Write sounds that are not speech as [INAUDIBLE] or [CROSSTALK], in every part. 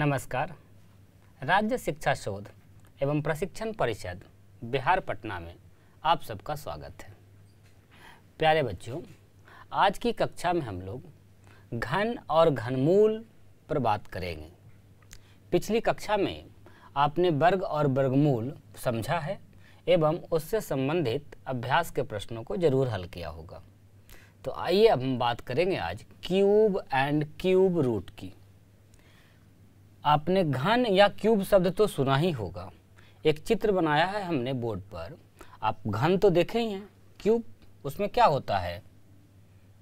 नमस्कार राज्य शिक्षा शोध एवं प्रशिक्षण परिषद बिहार पटना में आप सबका स्वागत है प्यारे बच्चों आज की कक्षा में हम लोग घन और घनमूल पर बात करेंगे पिछली कक्षा में आपने वर्ग और वर्गमूल समझा है एवं उससे संबंधित अभ्यास के प्रश्नों को जरूर हल किया होगा तो आइए अब हम बात करेंगे आज क्यूब एंड क्यूब रूट की आपने घन या क्यूब शब्द तो सुना ही होगा एक चित्र बनाया है हमने बोर्ड पर आप घन तो देखे ही हैं क्यूब उसमें क्या होता है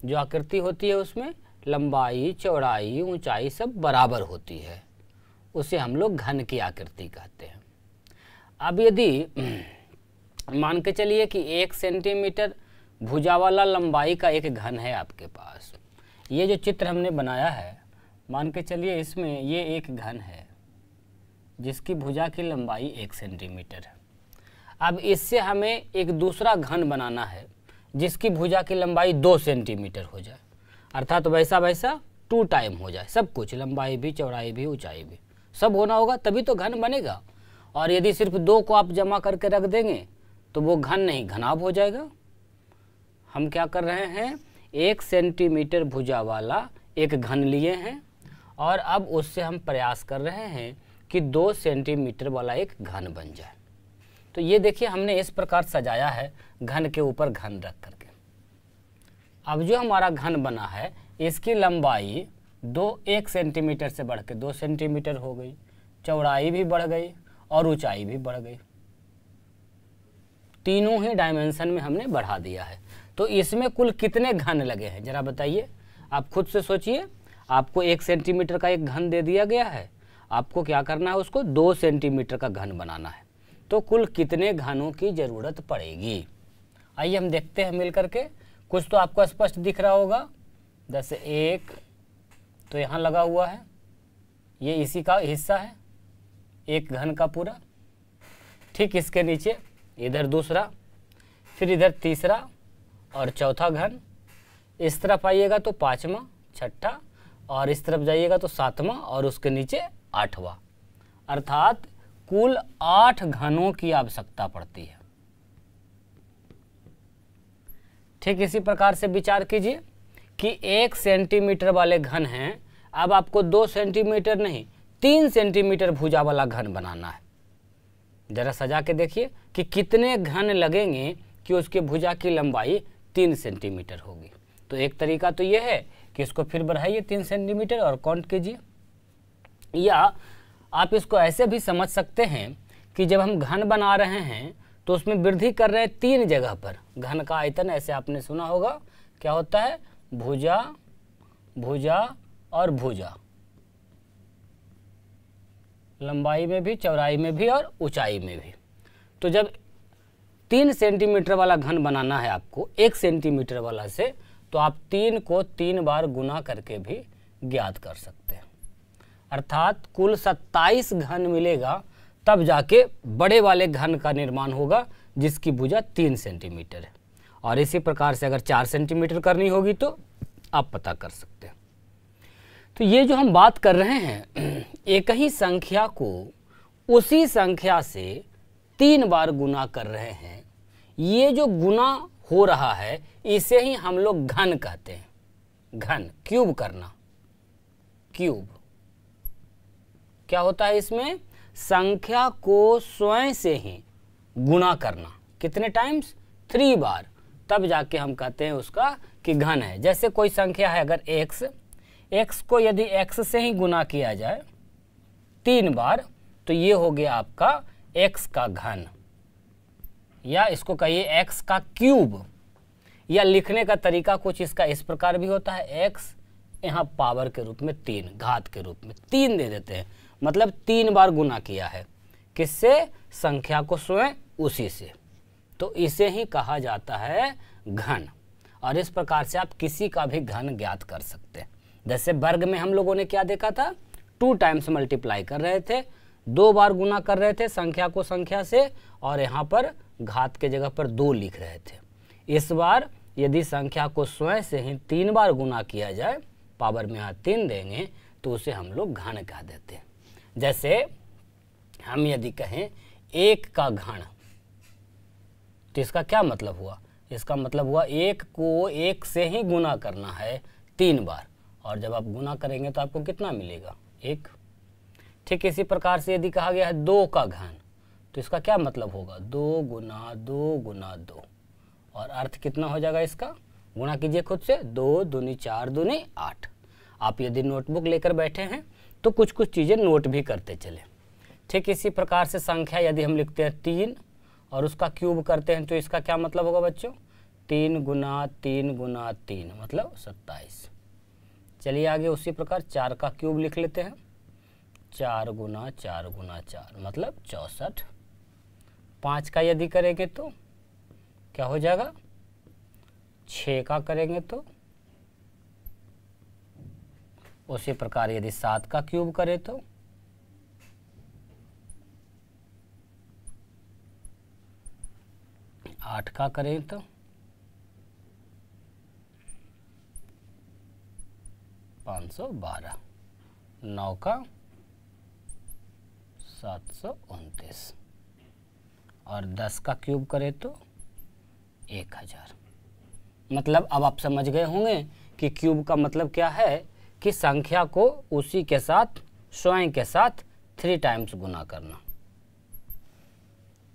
जो आकृति होती है उसमें लंबाई चौड़ाई ऊंचाई सब बराबर होती है उसे हम लोग घन की आकृति कहते हैं अब यदि [CLEARS THROAT] मान के चलिए कि एक सेंटीमीटर भुजा वाला लंबाई का एक घन है आपके पास ये जो चित्र हमने बनाया है मान के चलिए इसमें ये एक घन है जिसकी भुजा की लंबाई एक सेंटीमीटर है अब इससे हमें एक दूसरा घन बनाना है जिसकी भुजा की लंबाई दो सेंटीमीटर हो जाए अर्थात तो वैसा वैसा टू टाइम हो जाए सब कुछ लंबाई भी चौड़ाई भी ऊंचाई भी सब होना होगा तभी तो घन बनेगा और यदि सिर्फ दो को आप जमा करके रख देंगे तो वो घन नहीं घनाभ हो जाएगा हम क्या कर रहे हैं एक सेंटीमीटर भुजा वाला एक घन लिए हैं और अब उससे हम प्रयास कर रहे हैं कि दो सेंटीमीटर वाला एक घन बन जाए तो ये देखिए हमने इस प्रकार सजाया है घन के ऊपर घन रख करके अब जो हमारा घन बना है इसकी लंबाई दो एक सेंटीमीटर से बढ़ के दो सेंटीमीटर हो गई चौड़ाई भी बढ़ गई और ऊंचाई भी बढ़ गई तीनों ही डायमेंशन में हमने बढ़ा दिया है तो इसमें कुल कितने घन लगे हैं जरा बताइए आप खुद से सोचिए आपको एक सेंटीमीटर का एक घन दे दिया गया है आपको क्या करना है उसको दो सेंटीमीटर का घन बनाना है तो कुल कितने घनों की ज़रूरत पड़ेगी आइए हम देखते हैं मिल करके कुछ तो आपको स्पष्ट दिख रहा होगा जैसे एक तो यहाँ लगा हुआ है ये इसी का हिस्सा है एक घन का पूरा ठीक इसके नीचे इधर दूसरा फिर इधर तीसरा और चौथा घन इस तरफ आइएगा तो पाँचवा छठा और इस तरफ जाइएगा तो सातवां और उसके नीचे आठवां अर्थात कुल आठ घनों की आवश्यकता पड़ती है ठीक इसी प्रकार से विचार कीजिए कि एक सेंटीमीटर वाले घन हैं अब आपको दो सेंटीमीटर नहीं तीन सेंटीमीटर भुजा वाला घन बनाना है जरा सजा के देखिए कि कितने घन लगेंगे कि उसके भुजा की लंबाई तीन सेंटीमीटर होगी तो एक तरीका तो यह है कि इसको फिर बढ़ाइए तीन सेंटीमीटर और काउंट कीजिए या आप इसको ऐसे भी समझ सकते हैं कि जब हम घन बना रहे हैं तो उसमें वृद्धि कर रहे हैं तीन जगह पर घन का आयतन ऐसे आपने सुना होगा क्या होता है भुजा भुजा और भुजा लंबाई में भी चौड़ाई में भी और ऊंचाई में भी तो जब तीन सेंटीमीटर वाला घन बनाना है आपको एक सेंटीमीटर वाला से तो आप तीन को तीन बार गुना करके भी ज्ञात कर सकते हैं अर्थात कुल 27 घन मिलेगा तब जाके बड़े वाले घन का निर्माण होगा जिसकी भुजा तीन सेंटीमीटर है और इसी प्रकार से अगर चार सेंटीमीटर करनी होगी तो आप पता कर सकते हैं तो ये जो हम बात कर रहे हैं एक ही संख्या को उसी संख्या से तीन बार गुना कर रहे हैं ये जो गुना हो रहा है इसे ही हम लोग घन कहते हैं घन क्यूब करना क्यूब क्या होता है इसमें संख्या को स्वयं से ही गुणा करना कितने टाइम्स थ्री बार तब जाके हम कहते हैं उसका कि घन है जैसे कोई संख्या है अगर एक्स एक्स को यदि एक्स से ही गुना किया जाए तीन बार तो ये हो गया आपका एक्स का घन या इसको कहिए एक्स का क्यूब या लिखने का तरीका कुछ इसका इस प्रकार भी होता है एक्स यहाँ पावर के रूप में तीन घात के रूप में तीन दे देते हैं मतलब तीन बार गुना किया है किससे संख्या को स्वयं उसी से तो इसे ही कहा जाता है घन और इस प्रकार से आप किसी का भी घन ज्ञात कर सकते हैं जैसे वर्ग में हम लोगों ने क्या देखा था टू टाइम्स मल्टीप्लाई कर रहे थे दो बार गुना कर रहे थे संख्या को संख्या से और यहाँ पर घात के जगह पर दो लिख रहे थे इस बार यदि संख्या को स्वयं से ही तीन बार गुना किया जाए पावर में यहाँ तीन देंगे तो उसे हम लोग घन कह देते हैं जैसे हम यदि कहें एक का घन तो इसका क्या मतलब हुआ इसका मतलब हुआ एक को एक से ही गुना करना है तीन बार और जब आप गुना करेंगे तो आपको कितना मिलेगा एक ठीक इसी प्रकार से यदि कहा गया है दो का घन तो इसका क्या मतलब होगा दो गुना दो गुना दो और अर्थ कितना हो जाएगा इसका गुणा कीजिए खुद से दो दूनी चार दूनी आठ आप यदि नोटबुक लेकर बैठे हैं तो कुछ कुछ चीज़ें नोट भी करते चले ठीक इसी प्रकार से संख्या यदि हम लिखते हैं तीन और उसका क्यूब करते हैं तो इसका क्या मतलब होगा बच्चों तीन गुना तीन गुना तीन मतलब सत्ताईस चलिए आगे उसी प्रकार चार का क्यूब लिख लेते हैं चार गुना चार गुना चार मतलब चौंसठ पाँच का यदि करेंगे तो क्या हो जाएगा छ का करेंगे तो उसी प्रकार यदि सात का क्यूब करें तो आठ का करें तो पाँच सौ बारह नौ का सात सौ उनतीस और दस का क्यूब करें तो एक हज़ार मतलब अब आप समझ गए होंगे कि क्यूब का मतलब क्या है कि संख्या को उसी के साथ स्वयं के साथ थ्री टाइम्स गुना करना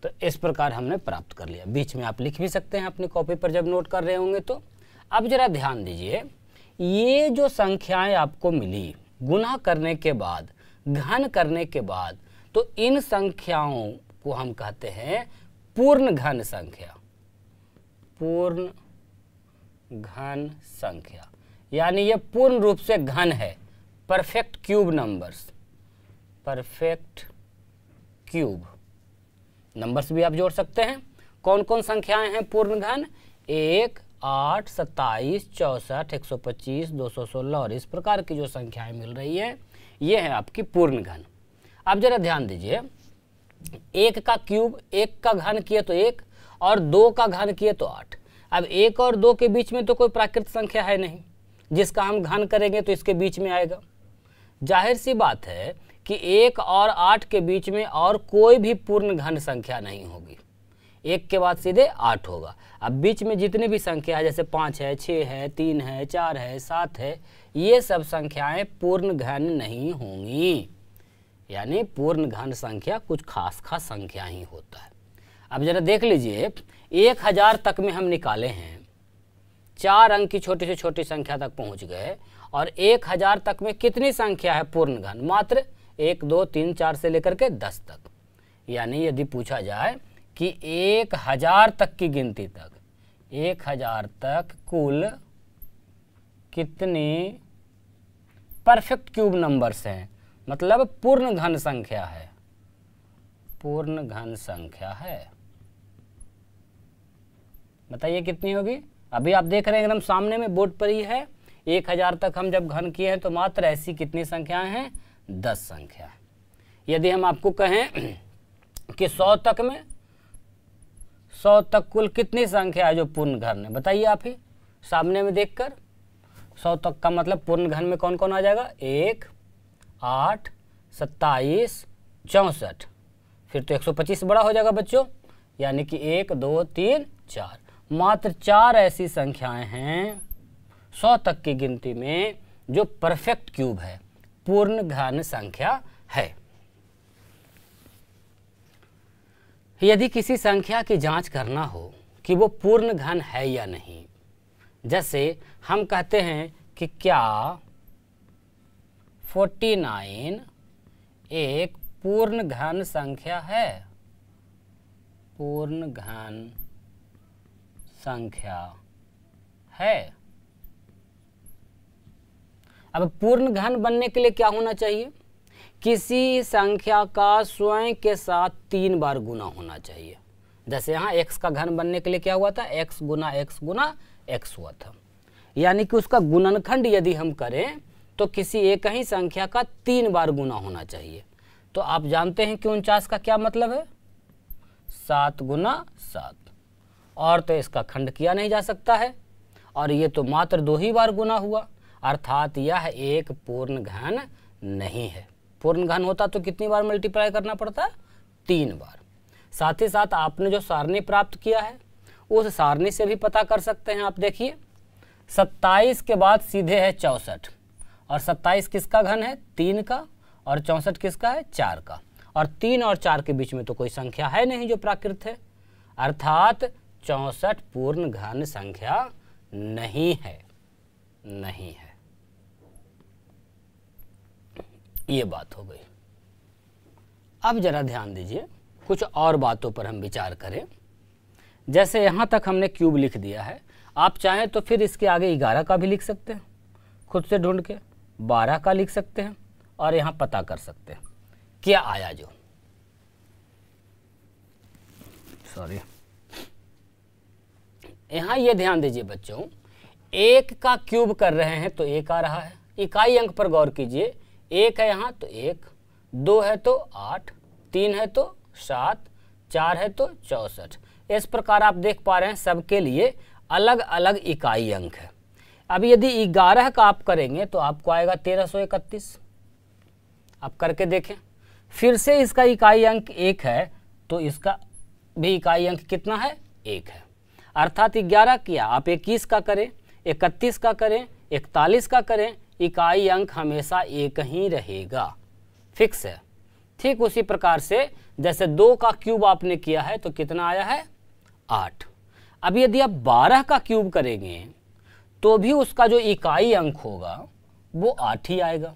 तो इस प्रकार हमने प्राप्त कर लिया बीच में आप लिख भी सकते हैं अपनी कॉपी पर जब नोट कर रहे होंगे तो अब जरा ध्यान दीजिए ये जो संख्याएं आपको मिली गुना करने के बाद घन करने के बाद तो इन संख्याओं को हम कहते हैं पूर्ण घन संख्या पूर्ण घन संख्या यानी ये पूर्ण रूप से घन है perfect cube numbers perfect cube numbers भी आप जोड़ सकते हैं कौन कौन संख्याएं हैं पूर्ण घन एक आठ सत्ताईस चौंसठ एक सौ पच्चीस दो सौ सोलह और इस प्रकार की जो संख्याएं मिल रही हैं ये है आपकी पूर्ण घन अब जरा ध्यान दीजिए एक का क्यूब एक का घन किए तो एक और दो का घन किए तो आठ अब एक और दो के बीच में तो कोई प्राकृत संख्या है नहीं जिसका हम घन करेंगे तो इसके बीच में आएगा जाहिर सी बात है कि एक और आठ के बीच में और कोई भी पूर्ण घन संख्या नहीं होगी एक के बाद सीधे आठ होगा अब बीच में जितनी भी संख्या है जैसे पाँच है छः है तीन है चार है सात है ये सब संख्याएं पूर्ण घन नहीं होंगी यानी पूर्ण घन संख्या कुछ खास खास संख्या ही होता है अब ज़रा देख लीजिए एक हज़ार तक में हम निकाले हैं चार अंक की छोटी से छोटी संख्या तक पहुंच गए और एक हज़ार तक में कितनी संख्या है पूर्ण घन मात्र एक दो तीन चार से लेकर के दस तक यानी यदि पूछा जाए कि एक हज़ार तक की गिनती तक एक हज़ार तक कुल कितनी परफेक्ट क्यूब नंबर्स हैं मतलब पूर्ण घन संख्या है पूर्ण घन संख्या है बताइए कितनी होगी अभी आप देख रहे हैं एकदम सामने में बोर्ड पर ही है एक हज़ार तक हम जब घन किए हैं तो मात्र ऐसी कितनी संख्याएं हैं दस संख्या यदि हम आपको कहें [CLEARS THROAT] कि सौ तक में सौ तक कुल कितनी संख्या है जो पूर्ण घन है बताइए आप ही सामने में देखकर सौ तक का मतलब पूर्ण घन में कौन कौन आ जाएगा एक आठ सत्ताईस चौंसठ फिर तो एक सौ पच्चीस बड़ा हो जाएगा बच्चों यानी कि एक दो तीन चार मात्र चार ऐसी संख्याएं हैं सौ तक की गिनती में जो परफेक्ट क्यूब है पूर्ण घन संख्या है यदि किसी संख्या की जांच करना हो कि वो पूर्ण घन है या नहीं जैसे हम कहते हैं कि क्या 49 एक पूर्ण घन संख्या है पूर्ण घन संख्या है अब पूर्ण घन बनने के लिए क्या होना चाहिए किसी संख्या का स्वयं के साथ तीन बार गुना होना चाहिए जैसे यहां एक्स का घन बनने के लिए क्या हुआ था एक्स गुना एक्स गुना एक्स हुआ था यानी कि उसका गुणनखंड यदि हम करें तो किसी एक ही संख्या का तीन बार गुना होना चाहिए तो आप जानते हैं कि उनचास का क्या मतलब है सात गुना सात और तो इसका खंड किया नहीं जा सकता है और ये तो मात्र दो ही बार गुना हुआ अर्थात यह एक पूर्ण घन नहीं है पूर्ण घन होता तो कितनी बार मल्टीप्लाई करना पड़ता तीन बार साथ ही साथ आपने जो सारणी प्राप्त किया है उस सारणी से भी पता कर सकते हैं आप देखिए सत्ताईस के बाद सीधे है चौंसठ और सत्ताईस किसका घन है तीन का और चौंसठ किसका है चार का और तीन और चार के बीच में तो कोई संख्या है नहीं जो प्राकृत है अर्थात चौंसठ पूर्ण घन संख्या नहीं है नहीं है ये बात हो गई अब जरा ध्यान दीजिए कुछ और बातों पर हम विचार करें जैसे यहां तक हमने क्यूब लिख दिया है आप चाहें तो फिर इसके आगे ग्यारह का भी लिख सकते हैं खुद से ढूंढ के बारह का लिख सकते हैं और यहां पता कर सकते हैं क्या आया जो सॉरी यहाँ ये ध्यान दीजिए बच्चों एक का क्यूब कर रहे हैं तो एक आ रहा है इकाई अंक पर गौर कीजिए एक है यहाँ तो एक दो है तो आठ तीन है तो सात चार है तो चौंसठ इस प्रकार आप देख पा रहे हैं सबके लिए अलग अलग इकाई अंक है अब यदि ग्यारह का आप करेंगे तो आपको आएगा तेरह सौ इकतीस आप करके देखें फिर से इसका इकाई अंक एक है तो इसका भी इकाई अंक कितना है एक है अर्थात ग्यारह किया आप इक्कीस का करें इकतीस का करें इकतालीस का करें इकाई अंक हमेशा एक ही रहेगा फिक्स है ठीक उसी प्रकार से जैसे दो का क्यूब आपने किया है तो कितना आया है आठ अब यदि आप बारह का क्यूब करेंगे तो भी उसका जो इकाई अंक होगा वो आठ ही आएगा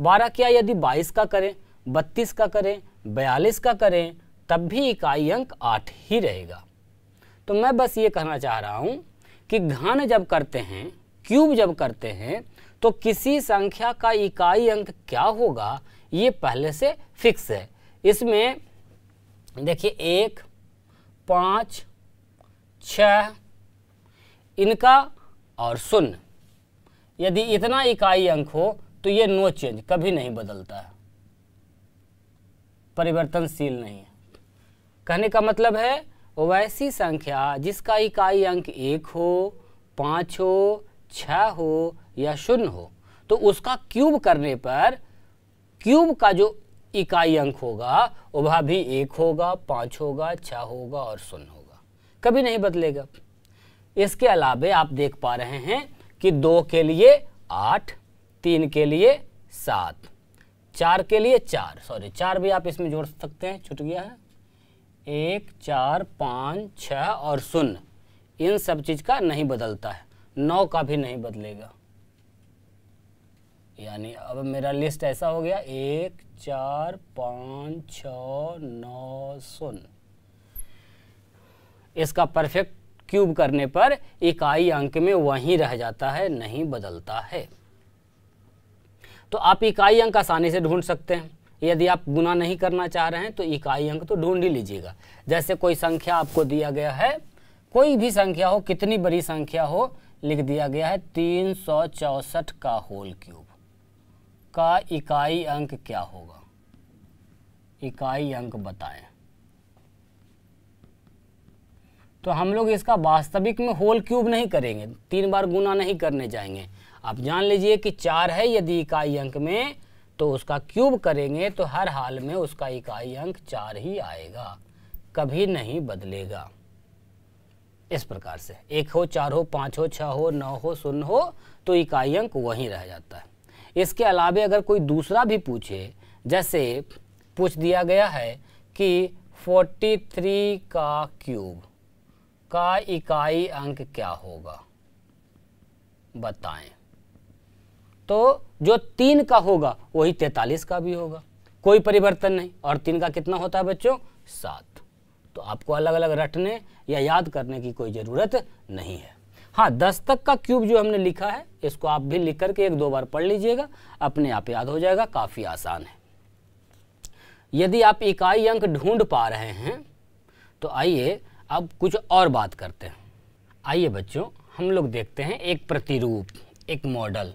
बारह क्या यदि बाईस का करें बत्तीस का करें बयालीस का करें तब भी इकाई अंक आठ ही रहेगा तो मैं बस ये कहना चाह रहा हूँ कि घन जब करते हैं क्यूब जब करते हैं तो किसी संख्या का इकाई अंक क्या होगा ये पहले से फिक्स है इसमें देखिए एक पाँच छ इनका और शून्य यदि इतना इकाई अंक हो तो ये नो चेंज कभी नहीं बदलता है परिवर्तनशील नहीं है कहने का मतलब है वैसी संख्या जिसका इकाई अंक एक हो पाँच हो छः हो या शून्य हो तो उसका क्यूब करने पर क्यूब का जो इकाई अंक होगा वह भी एक होगा पाँच होगा छः होगा और शून्य होगा कभी नहीं बदलेगा इसके अलावे आप देख पा रहे हैं कि दो के लिए आठ तीन के लिए सात चार के लिए चार सॉरी चार भी आप इसमें जोड़ सकते हैं छुट गया है एक चार पाँच छः और शून्य इन सब चीज़ का नहीं बदलता है नौ का भी नहीं बदलेगा यानी अब मेरा लिस्ट ऐसा हो गया एक चार पाँच छ नौ शून्य इसका परफेक्ट क्यूब करने पर इकाई अंक में वहीं रह जाता है नहीं बदलता है तो आप इकाई अंक आसानी से ढूंढ सकते हैं यदि आप गुना नहीं करना चाह रहे हैं तो इकाई अंक तो ढूंढ ही लीजिएगा जैसे कोई संख्या आपको दिया गया है कोई भी संख्या हो कितनी बड़ी संख्या हो लिख दिया गया है तीन सौ चौसठ का होल क्यूब का इकाई अंक क्या होगा इकाई अंक बताएं तो हम लोग इसका वास्तविक में होल क्यूब नहीं करेंगे तीन बार गुना नहीं करने जाएंगे आप जान लीजिए कि चार है यदि इकाई अंक में तो उसका क्यूब करेंगे तो हर हाल में उसका इकाई अंक चार ही आएगा कभी नहीं बदलेगा इस प्रकार से एक हो चार हो पाँच हो छः हो नौ हो शून्य हो तो इकाई अंक वहीं रह जाता है इसके अलावे अगर कोई दूसरा भी पूछे जैसे पूछ दिया गया है कि 43 का क्यूब का इकाई अंक क्या होगा बताएं तो जो तीन का होगा वही तैतालीस का भी होगा कोई परिवर्तन नहीं और तीन का कितना होता है बच्चों सात तो आपको अलग अलग रटने या याद करने की कोई ज़रूरत नहीं है हाँ दस तक का क्यूब जो हमने लिखा है इसको आप भी लिख करके एक दो बार पढ़ लीजिएगा अपने आप याद हो जाएगा काफ़ी आसान है यदि आप इकाई अंक ढूंढ पा रहे हैं तो आइए अब कुछ और बात करते हैं आइए बच्चों हम लोग देखते हैं एक प्रतिरूप एक मॉडल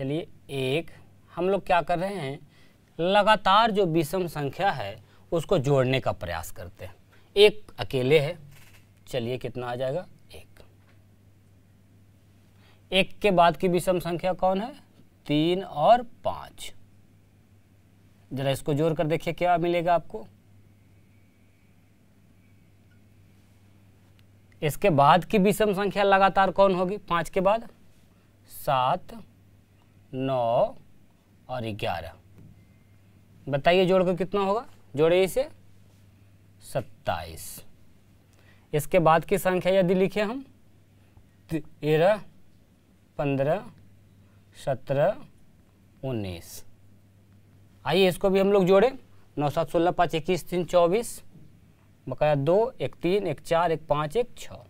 चलिए एक हम लोग क्या कर रहे हैं लगातार जो विषम संख्या है उसको जोड़ने का प्रयास करते हैं एक अकेले है चलिए कितना आ जाएगा एक एक के बाद की विषम संख्या कौन है तीन और पाँच जरा इसको जोड़ कर देखिए क्या मिलेगा आपको इसके बाद की विषम संख्या लगातार कौन होगी पाँच के बाद सात नौ और ग्यारह बताइए जोड़कर कितना होगा जोड़े इसे सत्ताईस इसके बाद की संख्या यदि लिखे हम तो तेरह पंद्रह सत्रह उन्नीस आइए इसको भी हम लोग जोड़ें नौ सात सोलह पाँच इक्कीस तीन चौबीस बकाया दो एक तीन एक चार एक पाँच एक छः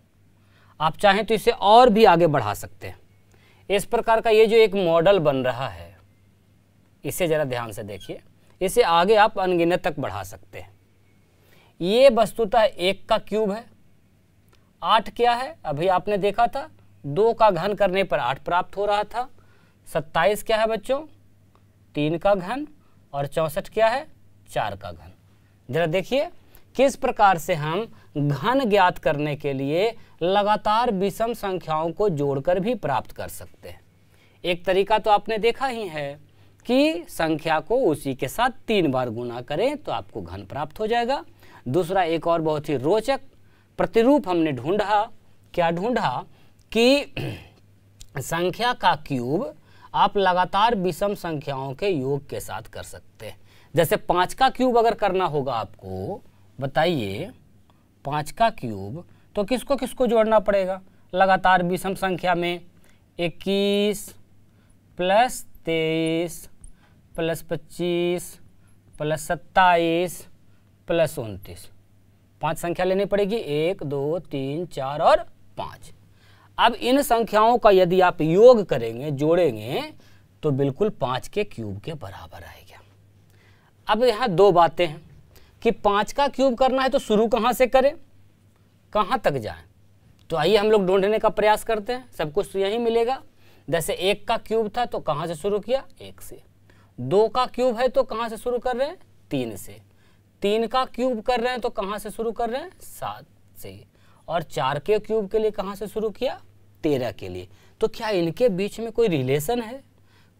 आप चाहें तो इसे और भी आगे बढ़ा सकते हैं इस प्रकार का ये जो एक मॉडल बन रहा है इसे ज़रा ध्यान से देखिए इसे आगे आप अनगिनत तक बढ़ा सकते हैं ये वस्तुतः एक का क्यूब है आठ क्या है अभी आपने देखा था दो का घन करने पर आठ प्राप्त हो रहा था सत्ताईस क्या है बच्चों तीन का घन और चौंसठ क्या है चार का घन जरा देखिए किस प्रकार से हम घन ज्ञात करने के लिए लगातार विषम संख्याओं को जोड़कर भी प्राप्त कर सकते हैं एक तरीका तो आपने देखा ही है कि संख्या को उसी के साथ तीन बार गुना करें तो आपको घन प्राप्त हो जाएगा दूसरा एक और बहुत ही रोचक प्रतिरूप हमने ढूंढा क्या ढूंढा कि [CLEARS THROAT] संख्या का क्यूब आप लगातार विषम संख्याओं के योग के साथ कर सकते हैं जैसे पाँच का क्यूब अगर करना होगा आपको बताइए पाँच का क्यूब तो किसको किसको जोड़ना पड़ेगा लगातार विषम संख्या में इक्कीस प्लस तेईस प्लस पच्चीस प्लस सत्ताईस प्लस उनतीस पांच संख्या लेनी पड़ेगी एक दो तीन चार और पाँच अब इन संख्याओं का यदि आप योग करेंगे जोड़ेंगे तो बिल्कुल पाँच के क्यूब के बराबर आएगा अब यहाँ दो बातें हैं कि पाँच का क्यूब करना है तो शुरू कहाँ से करें कहाँ तक जाए तो आइए हम लोग ढूंढने का प्रयास करते हैं सब कुछ तो यहीं मिलेगा जैसे एक का क्यूब था तो कहाँ से शुरू किया एक से दो का क्यूब है तो कहाँ से शुरू कर रहे हैं तीन से तीन का क्यूब कर रहे हैं तो कहाँ से शुरू कर रहे हैं सात से और चार के क्यूब के लिए कहाँ से शुरू किया तेरह के लिए तो क्या इनके बीच में कोई रिलेशन है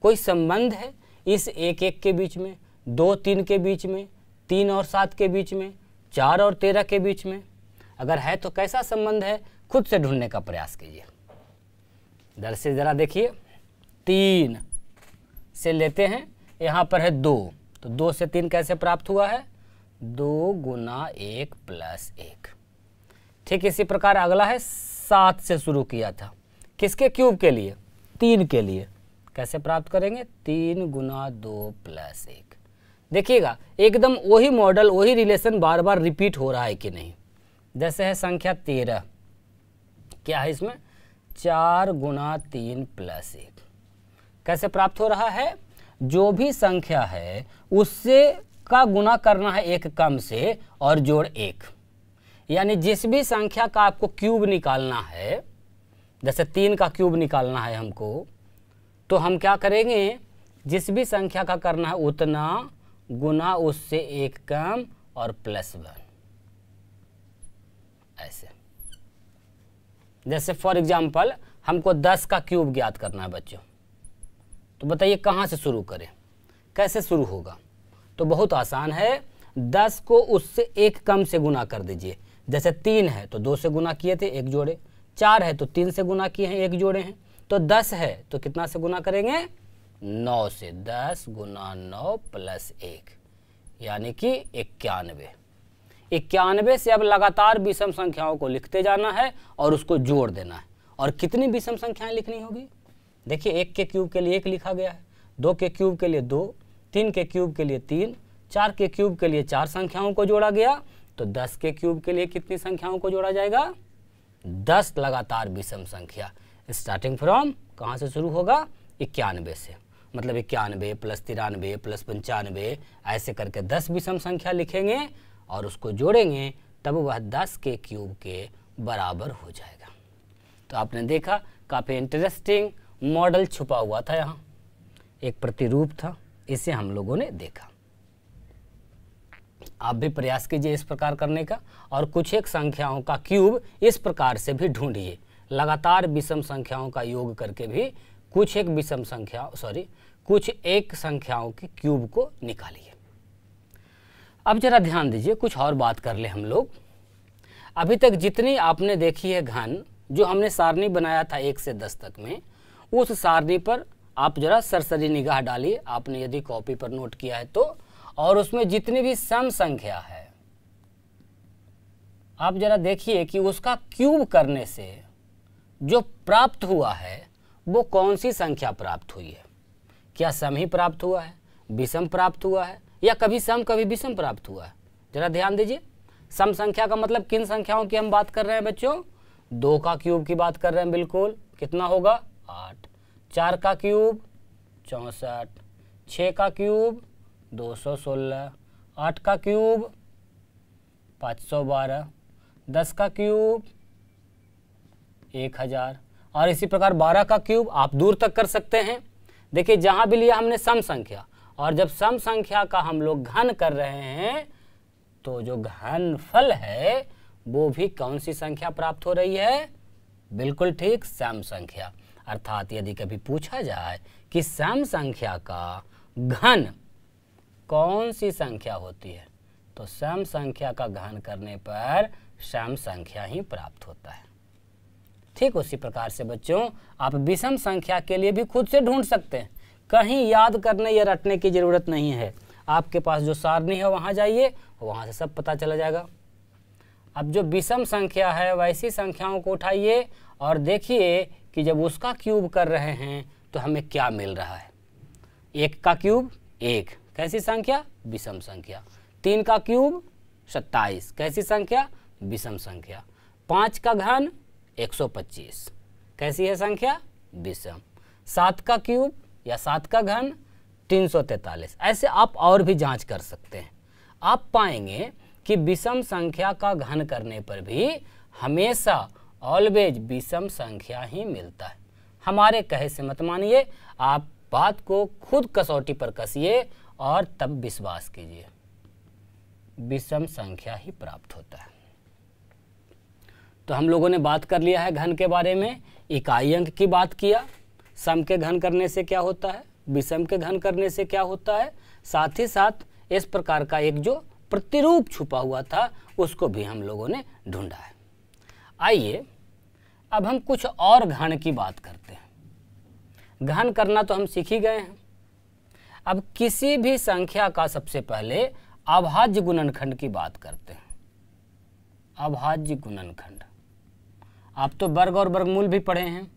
कोई संबंध है इस एक एक के बीच में दो तीन के बीच में तीन और सात के बीच में चार और तेरह के बीच में अगर है तो कैसा संबंध है खुद से ढूंढने का प्रयास कीजिए दर से ज़रा देखिए तीन से लेते हैं यहाँ पर है दो तो दो से तीन कैसे प्राप्त हुआ है दो गुना एक प्लस एक ठीक इसी प्रकार अगला है सात से शुरू किया था किसके क्यूब के लिए तीन के लिए कैसे प्राप्त करेंगे तीन गुना दो प्लस एक देखिएगा एकदम वही मॉडल वही रिलेशन बार बार रिपीट हो रहा है कि नहीं जैसे है संख्या तेरह क्या है इसमें चार गुना तीन प्लस एक कैसे प्राप्त हो रहा है जो भी संख्या है उससे का गुना करना है एक कम से और जोड़ एक यानी जिस भी संख्या का आपको क्यूब निकालना है जैसे तीन का क्यूब निकालना है हमको तो हम क्या करेंगे जिस भी संख्या का करना है उतना गुना उससे एक कम और प्लस वन ऐसे जैसे फॉर एग्जांपल हमको दस का क्यूब ज्ञात करना है बच्चों तो बताइए कहाँ से शुरू करें कैसे शुरू होगा तो बहुत आसान है दस को उससे एक कम से गुना कर दीजिए जैसे तीन है तो दो से गुना किए थे एक जोड़े चार है तो तीन से गुना किए हैं एक जोड़े हैं तो दस है तो कितना से गुना करेंगे नौ से दस गुना नौ प्लस एक यानी कि इक्यानवे इक्यानवे से अब लगातार विषम संख्याओं को लिखते जाना है और उसको जोड़ देना है और कितनी विषम संख्याएं लिखनी होगी देखिए एक के क्यूब के लिए एक लिखा गया है दो के क्यूब के लिए दो तीन के क्यूब के लिए तीन चार के क्यूब के लिए चार संख्याओं को जोड़ा गया तो दस के क्यूब के लिए कितनी संख्याओं को जोड़ा जाएगा दस लगातार विषम संख्या स्टार्टिंग फ्रॉम कहाँ से शुरू होगा इक्यानवे से मतलब इक्यानवे प्लस तिरानवे प्लस पंचानवे ऐसे करके दस विषम संख्या लिखेंगे और उसको जोड़ेंगे तब वह दस के क्यूब के बराबर हो जाएगा तो आपने देखा काफ़ी इंटरेस्टिंग मॉडल छुपा हुआ था यहाँ एक प्रतिरूप था इसे हम लोगों ने देखा आप भी प्रयास कीजिए इस प्रकार करने का और कुछ एक संख्याओं का क्यूब इस प्रकार से भी ढूंढिए लगातार विषम संख्याओं का योग करके भी कुछ एक विषम संख्या सॉरी कुछ एक संख्याओं की क्यूब को निकालिए अब जरा ध्यान दीजिए कुछ और बात कर ले हम लोग अभी तक जितनी आपने देखी है घन जो हमने सारणी बनाया था एक से दस तक में उस सारणी पर आप जरा सरसरी निगाह डालिए आपने यदि कॉपी पर नोट किया है तो और उसमें जितनी भी सम संख्या है आप जरा देखिए कि उसका क्यूब करने से जो प्राप्त हुआ है वो कौन सी संख्या प्राप्त हुई है क्या सम ही प्राप्त हुआ है विषम प्राप्त हुआ है या कभी सम कभी विषम प्राप्त हुआ है जरा ध्यान दीजिए सम संख्या का मतलब किन संख्याओं की हम बात कर रहे हैं बच्चों दो का क्यूब की बात कर रहे हैं बिल्कुल कितना होगा आठ चार का क्यूब चौंसठ छः का क्यूब दो सौ सोलह आठ का क्यूब पाँच सौ बारह दस का क्यूब एक हज़ार और इसी प्रकार 12 का क्यूब आप दूर तक कर सकते हैं देखिए जहाँ भी लिया हमने सम संख्या और जब सम संख्या का हम लोग घन कर रहे हैं तो जो घन फल है वो भी कौन सी संख्या प्राप्त हो रही है बिल्कुल ठीक सम संख्या अर्थात यदि कभी पूछा जाए कि सम संख्या का घन कौन सी संख्या होती है तो सम संख्या का घन करने पर सम संख्या ही प्राप्त होता है ठीक उसी प्रकार से बच्चों आप विषम संख्या के लिए भी खुद से ढूंढ सकते हैं कहीं याद करने या रटने की ज़रूरत नहीं है आपके पास जो सारणी है वहाँ जाइए वहाँ से सब पता चला जाएगा अब जो विषम संख्या है वैसी संख्याओं को उठाइए और देखिए कि जब उसका क्यूब कर रहे हैं तो हमें क्या मिल रहा है एक का क्यूब एक कैसी संख्या विषम संख्या तीन का क्यूब सत्ताईस कैसी संख्या विषम संख्या पाँच का घन 125 कैसी है संख्या विषम सात का क्यूब या सात का घन 343 ऐसे आप और भी जांच कर सकते हैं आप पाएंगे कि विषम संख्या का घन करने पर भी हमेशा ऑलवेज विषम संख्या ही मिलता है हमारे कहे से मत मानिए आप बात को खुद कसौटी पर कसिए और तब विश्वास कीजिए विषम संख्या ही प्राप्त होता है तो हम लोगों ने बात कर लिया है घन के बारे में इकाई अंक की बात किया सम के घन करने से क्या होता है विषम के घन करने से क्या होता है साथ ही साथ इस प्रकार का एक जो प्रतिरूप छुपा हुआ था उसको भी हम लोगों ने ढूंढा है आइए अब हम कुछ और घन की बात करते हैं घन करना तो हम सीख ही गए हैं अब किसी भी संख्या का सबसे पहले अभाज्य गुणनखंड की बात करते हैं अभाज्य गुणनखंड आप तो वर्ग और वर्गमूल भी पढ़े हैं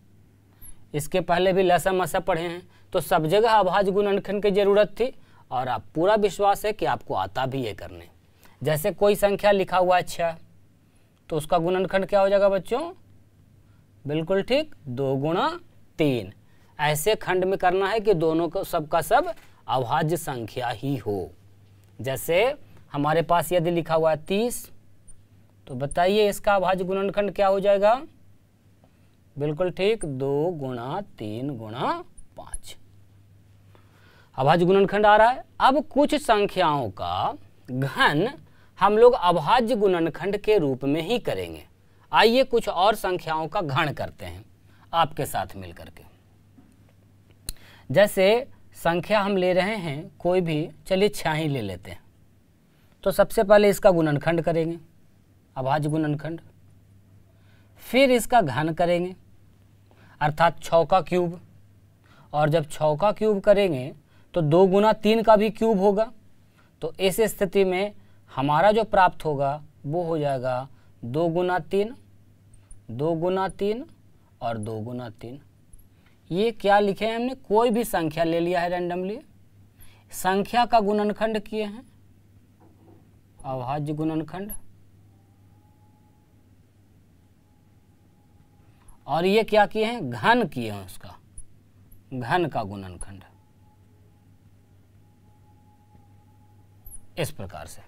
इसके पहले भी लसा मसा पढ़े हैं तो सब जगह अभाज गुणनखंड की ज़रूरत थी और आप पूरा विश्वास है कि आपको आता भी ये करने जैसे कोई संख्या लिखा हुआ है छः तो उसका गुणनखंड क्या हो जाएगा बच्चों बिल्कुल ठीक दो गुणा तीन ऐसे खंड में करना है कि दोनों को सबका सब अभाज्य संख्या ही हो जैसे हमारे पास यदि लिखा हुआ है तीस तो बताइए इसका अभाज्य गुणनखंड क्या हो जाएगा बिल्कुल ठीक दो गुणा तीन गुणा पांच अभाज्य गुणनखंड आ रहा है अब कुछ संख्याओं का घन हम लोग अभाज्य गुणनखंड के रूप में ही करेंगे आइए कुछ और संख्याओं का घन करते हैं आपके साथ मिलकर के जैसे संख्या हम ले रहे हैं कोई भी चलिए छः ही ले लेते हैं तो सबसे पहले इसका गुणनखंड करेंगे अभाज्य गुणनखंड फिर इसका घन करेंगे अर्थात छ का क्यूब और जब छ का क्यूब करेंगे तो दो गुना तीन का भी क्यूब होगा तो इस स्थिति में हमारा जो प्राप्त होगा वो हो जाएगा दो गुना तीन दो गुना तीन और दो गुना तीन ये क्या लिखे हैं हमने कोई भी संख्या ले लिया है रैंडमली संख्या का गुणनखंड किए हैं अभाज्य गुणनखंड और ये क्या किए हैं घन किए हैं उसका घन का गुणनखंड इस प्रकार से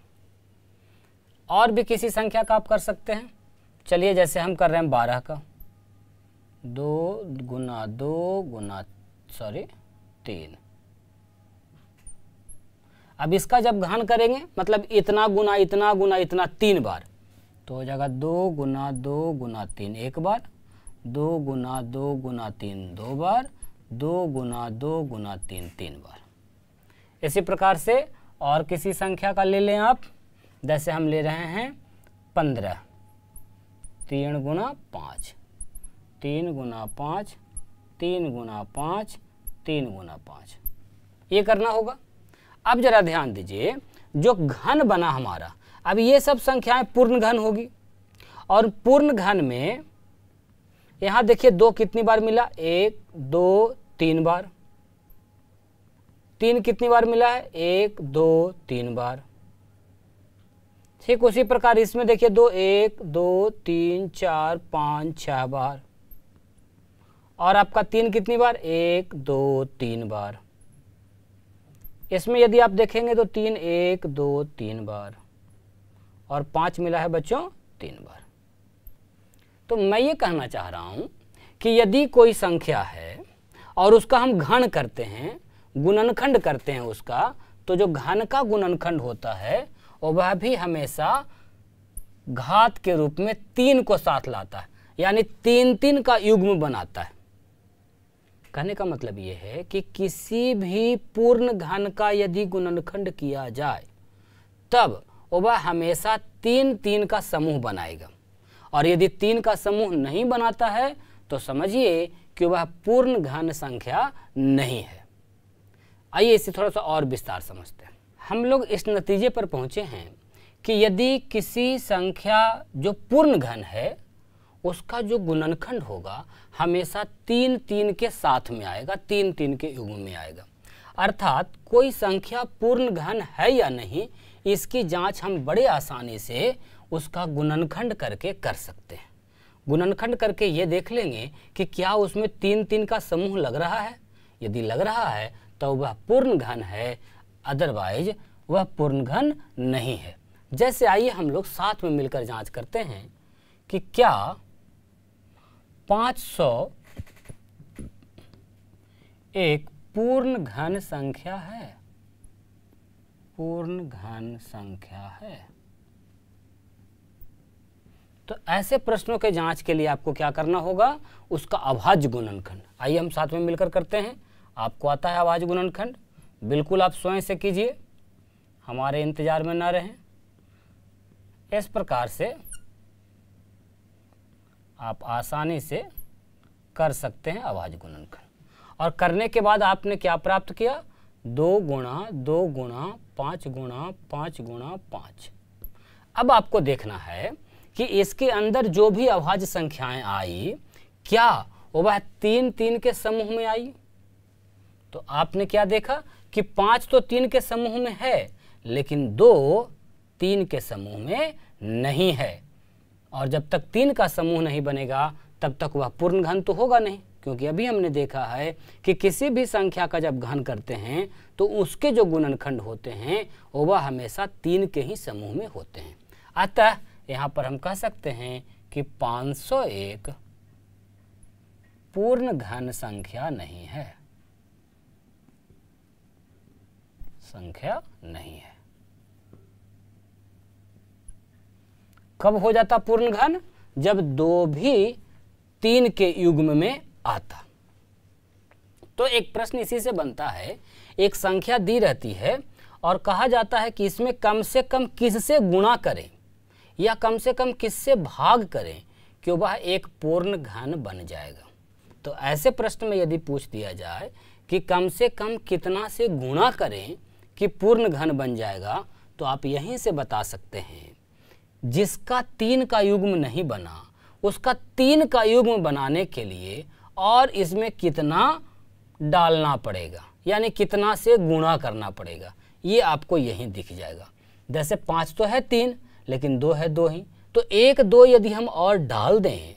और भी किसी संख्या का आप कर सकते हैं चलिए जैसे हम कर रहे हैं बारह का दो गुना दो गुना सॉरी तीन अब इसका जब घन करेंगे मतलब इतना गुना इतना गुना इतना तीन बार तो हो जाएगा दो गुना दो गुना तीन एक बार दो गुना दो गुना तीन दो बार दो गुना दो गुना तीन तीन बार इसी प्रकार से और किसी संख्या का ले लें आप जैसे हम ले रहे हैं पंद्रह तीन गुना पाँच तीन गुना पाँच तीन गुना पाँच तीन गुना पाँच ये करना होगा अब जरा ध्यान दीजिए जो घन बना हमारा अब ये सब संख्याएं पूर्ण घन होगी और पूर्ण घन में यहां देखिए दो कितनी बार मिला एक दो तीन बार तीन कितनी बार मिला है एक दो तीन बार ठीक उसी प्रकार इसमें देखिए दो एक दो तीन चार पाँच छः बार और आपका तीन कितनी बार एक दो तीन बार इसमें यदि आप देखेंगे तो तीन एक दो तीन बार और पाँच मिला है बच्चों तीन बार तो मैं ये कहना चाह रहा हूँ कि यदि कोई संख्या है और उसका हम घन करते हैं गुणनखंड करते हैं उसका तो जो घन का गुणनखंड होता है और वह भी हमेशा घात के रूप में तीन को साथ लाता है यानी तीन तीन का युग्म बनाता है कहने का मतलब ये है कि किसी भी पूर्ण घन का यदि गुणनखंड किया जाए तब वह हमेशा तीन तीन का समूह बनाएगा और यदि तीन का समूह नहीं बनाता है तो समझिए कि वह पूर्ण घन संख्या नहीं है आइए इसे थोड़ा सा और विस्तार समझते हैं हम लोग इस नतीजे पर पहुंचे हैं कि यदि किसी संख्या जो पूर्ण घन है उसका जो गुणनखंड होगा हमेशा तीन तीन के साथ में आएगा तीन तीन के युग में आएगा अर्थात कोई संख्या पूर्ण घन है या नहीं इसकी जांच हम बड़े आसानी से उसका गुणनखंड करके कर सकते हैं गुणनखंड करके ये देख लेंगे कि क्या उसमें तीन तीन का समूह लग रहा है यदि लग रहा है तो वह पूर्ण घन है अदरवाइज वह पूर्ण घन नहीं है जैसे आइए हम लोग साथ में मिलकर जांच करते हैं कि क्या 500 एक पूर्ण घन संख्या है पूर्ण घन संख्या है तो ऐसे प्रश्नों के जांच के लिए आपको क्या करना होगा उसका अभाज्य गुणनखंड आइए हम साथ में मिलकर करते हैं आपको आता है आवाज गुणनखंड बिल्कुल आप स्वयं से कीजिए हमारे इंतज़ार में ना रहें इस प्रकार से आप आसानी से कर सकते हैं आवाज गुणनखंड और करने के बाद आपने क्या प्राप्त किया दो गुणा दो गुणा पाँच गुणा पाँच गुणा पाँच अब आपको देखना है कि इसके अंदर जो भी अभाज्य संख्याएं आई क्या वह तीन तीन के समूह में आई तो आपने क्या देखा कि पांच तो तीन के समूह में है लेकिन दो तीन के समूह में नहीं है और जब तक तीन का समूह नहीं बनेगा तब तक वह पूर्ण घन तो होगा नहीं क्योंकि अभी हमने देखा है कि किसी भी संख्या का जब घन करते हैं तो उसके जो गुणनखंड होते हैं वह हमेशा तीन के ही समूह में होते हैं अतः यहाँ पर हम कह सकते हैं कि 501 पूर्ण घन संख्या नहीं है संख्या नहीं है कब हो जाता पूर्ण घन जब दो भी तीन के युग्म में आता तो एक प्रश्न इसी से बनता है एक संख्या दी रहती है और कहा जाता है कि इसमें कम से कम किससे गुणा करें या कम से कम किससे भाग करें कि वह एक पूर्ण घन बन जाएगा तो ऐसे प्रश्न में यदि पूछ दिया जाए कि कम से कम कितना से गुणा करें कि पूर्ण घन बन जाएगा तो आप यहीं से बता सकते हैं जिसका तीन का युग्म नहीं बना उसका तीन का युग्म बनाने के लिए और इसमें कितना डालना पड़ेगा यानी कितना से गुणा करना पड़ेगा ये आपको यहीं दिख जाएगा जैसे पाँच तो है तीन लेकिन दो है दो ही तो एक दो यदि हम और डाल दें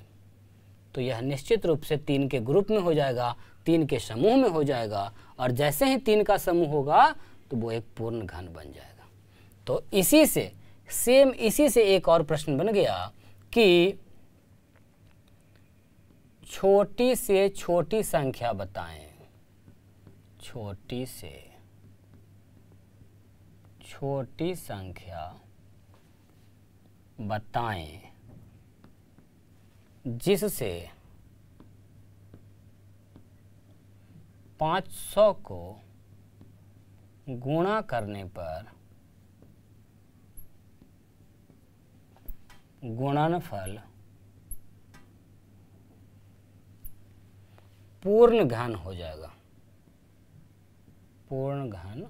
तो यह निश्चित रूप से तीन के ग्रुप में हो जाएगा तीन के समूह में हो जाएगा और जैसे ही तीन का समूह होगा तो वो एक पूर्ण घन बन जाएगा तो इसी से सेम इसी से एक और प्रश्न बन गया कि छोटी से छोटी संख्या बताएं छोटी से छोटी संख्या बताएं जिससे 500 को गुणा करने पर गुणनफल पूर्ण घन हो जाएगा पूर्ण घन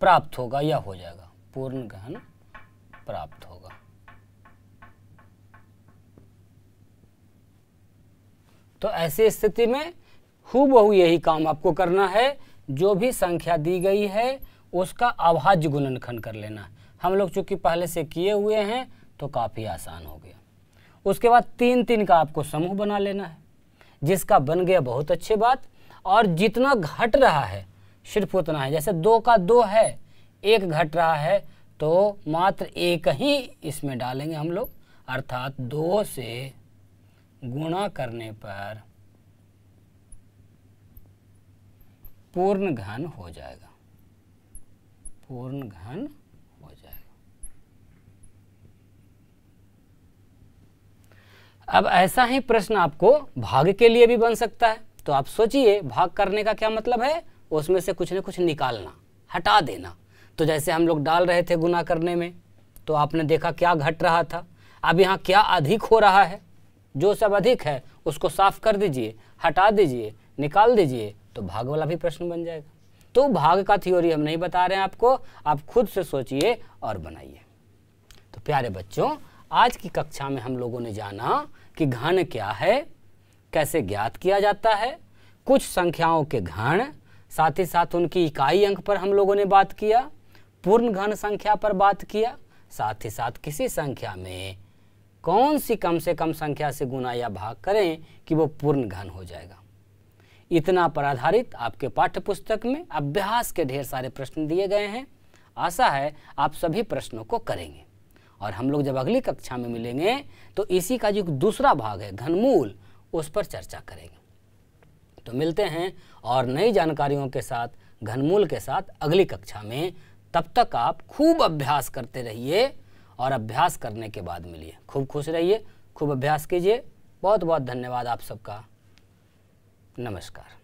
प्राप्त होगा या हो जाएगा पूर्ण घन प्राप्त होगा तो ऐसी स्थिति में हु यही काम आपको करना है जो भी संख्या दी गई है उसका अभाज्य गुणनखंड कर लेना हम लोग चूंकि पहले से किए हुए हैं तो काफ़ी आसान हो गया उसके बाद तीन तीन का आपको समूह बना लेना है जिसका बन गया बहुत अच्छी बात और जितना घट रहा है सिर्फ उतना है जैसे दो का दो है एक घट रहा है तो मात्र एक ही इसमें डालेंगे हम लोग अर्थात दो से गुणा करने पर पूर्ण घन हो जाएगा पूर्ण घन हो जाएगा अब ऐसा ही प्रश्न आपको भाग के लिए भी बन सकता है तो आप सोचिए भाग करने का क्या मतलब है उसमें से कुछ न कुछ निकालना हटा देना तो जैसे हम लोग डाल रहे थे गुना करने में तो आपने देखा क्या घट रहा था अब यहाँ क्या अधिक हो रहा है जो सब अधिक है उसको साफ कर दीजिए हटा दीजिए निकाल दीजिए तो भाग वाला भी प्रश्न बन जाएगा तो भाग का थ्योरी हम नहीं बता रहे हैं आपको आप खुद से सोचिए और बनाइए तो प्यारे बच्चों आज की कक्षा में हम लोगों ने जाना कि घन क्या है कैसे ज्ञात किया जाता है कुछ संख्याओं के घन साथ ही साथ उनकी इकाई अंक पर हम लोगों ने बात किया पूर्ण घन संख्या पर बात किया साथ ही साथ किसी संख्या में कौन सी कम से कम संख्या से गुना या भाग करें कि वो पूर्ण घन हो जाएगा इतना पर आधारित आपके पाठ्यपुस्तक में अभ्यास के ढेर सारे प्रश्न दिए गए हैं आशा है आप सभी प्रश्नों को करेंगे और हम लोग जब अगली कक्षा में मिलेंगे तो इसी का जो दूसरा भाग है घनमूल उस पर चर्चा करेंगे तो मिलते हैं और नई जानकारियों के साथ घनमूल के साथ अगली कक्षा में तब तक आप खूब अभ्यास करते रहिए और अभ्यास करने के बाद मिलिए खूब खुश रहिए खूब अभ्यास कीजिए बहुत बहुत धन्यवाद आप सबका नमस्कार